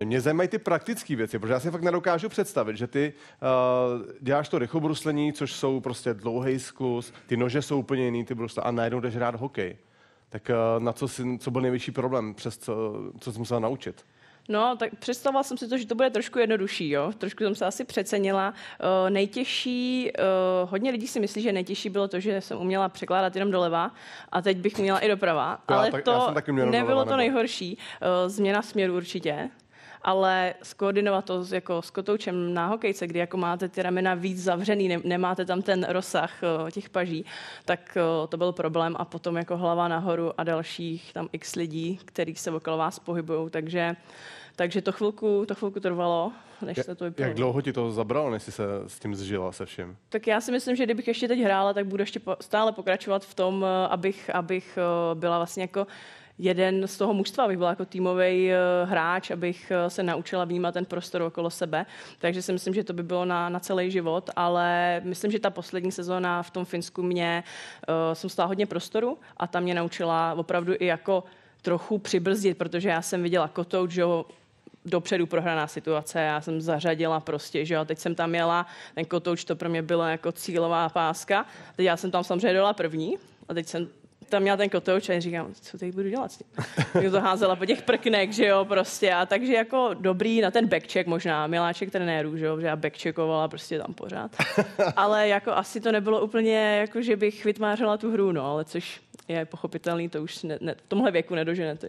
Mě zajímají ty praktické věci, protože já si fakt nedokážu představit, že ty uh, děláš to rychobruslení, což jsou prostě dlouhý zkus, ty nože jsou úplně jiný, ty brusle, a najednou jdeš hrát hokej. Tak uh, na co, jsi, co byl největší problém, přes co, co jsi musela naučit? No, tak představovala jsem si to, že to bude trošku jednodušší, jo. Trošku jsem se asi přecenila. Uh, nejtěžší, uh, hodně lidí si myslí, že nejtěžší bylo to, že jsem uměla překládat jenom doleva a teď bych měla i doprava. Já, ale tak, to já jsem taky nebylo doleva, to nejhorší. Uh, změna směru určitě ale skoordinovat to jako s kotoučem na hokejce, kdy jako máte ty ramena víc zavřený, nemáte tam ten rozsah těch paží, tak to byl problém a potom jako hlava nahoru a dalších tam x lidí, který se okolo vás pohybují, takže takže to chvilku, to chvilku trvalo, než se to vypilo. Jak dlouho ti to zabralo, než jsi se s tím zžila se vším? Tak já si myslím, že kdybych ještě teď hrála, tak budu ještě stále pokračovat v tom, abych, abych byla vlastně jako jeden z toho mužstva, abych byla jako týmový eh, hráč, abych eh, se naučila vnímat ten prostor okolo sebe. Takže si myslím, že to by bylo na, na celý život, ale myslím, že ta poslední sezóna v tom Finsku mě, uh, jsem stála hodně prostoru a tam mě naučila opravdu i jako trochu přibrzdit, protože já jsem viděla kotou, že dopředu prohraná situace, já jsem zařadila prostě, že jo, teď jsem tam jela, ten kotouč to pro mě byla jako cílová páska, teď já jsem tam samozřejmě dala první a teď jsem tam měla ten kotouč a říkám, co teď budu dělat s tím. tak to házela po těch prknek, že jo, prostě. A takže jako dobrý na ten backcheck možná, miláček trenérů, že jo, že já backcheckovala prostě tam pořád. ale jako asi to nebylo úplně, jako že bych vytvářela tu hru, no, ale což je pochopitelný, to už ne, ne, v tomhle věku nedoženete.